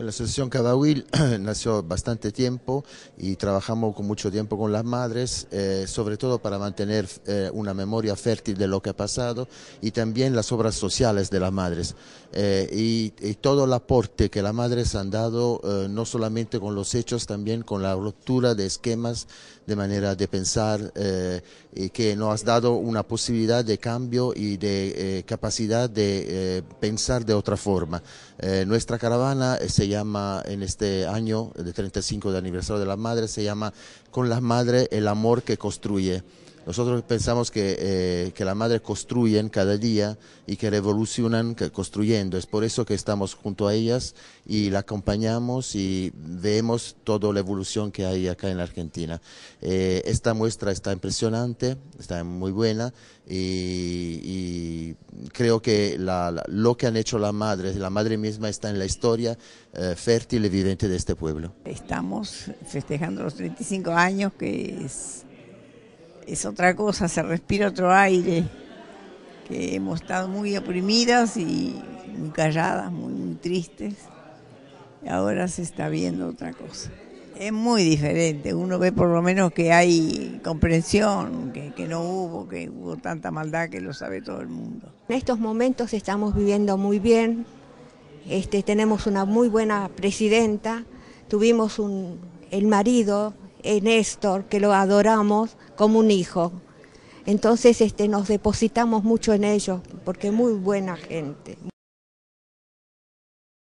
La Asociación Cadawil nació bastante tiempo y trabajamos con mucho tiempo con las madres, eh, sobre todo para mantener eh, una memoria fértil de lo que ha pasado y también las obras sociales de las madres. Eh, y, y, todo el aporte que las madres han dado, no solamente con los hechos, también con la ruptura de esquemas de manera de pensar, y que nos has dado una posibilidad de cambio y de capacidad de pensar de otra forma. nuestra caravana se llama en este año, de 35 de aniversario de la madre, se llama Con las madres, el amor que construye. Nosotros pensamos que, eh, que las madres construyen cada día y que revolucionan construyendo. Es por eso que estamos junto a ellas y la acompañamos y vemos toda la evolución que hay acá en la Argentina. Eh, esta muestra está impresionante, está muy buena y, creo que lo que han hecho las madres, la madre misma está en la historia eh, fértil y vivente de este pueblo. Estamos festejando los 35 años que es es otra cosa, se respira otro aire, que hemos estado muy oprimidas y muy calladas, muy, tristes, y ahora se está viendo otra cosa. Es muy diferente, uno ve por lo menos que hay comprensión, que, no hubo, que hubo tanta maldad que lo sabe todo el mundo. En estos momentos estamos viviendo muy bien, este, tenemos una muy buena presidenta, tuvimos un, el marido en eh, Néstor, que lo adoramos como un hijo. Entonces este, nos depositamos mucho en ellos, porque muy buena gente.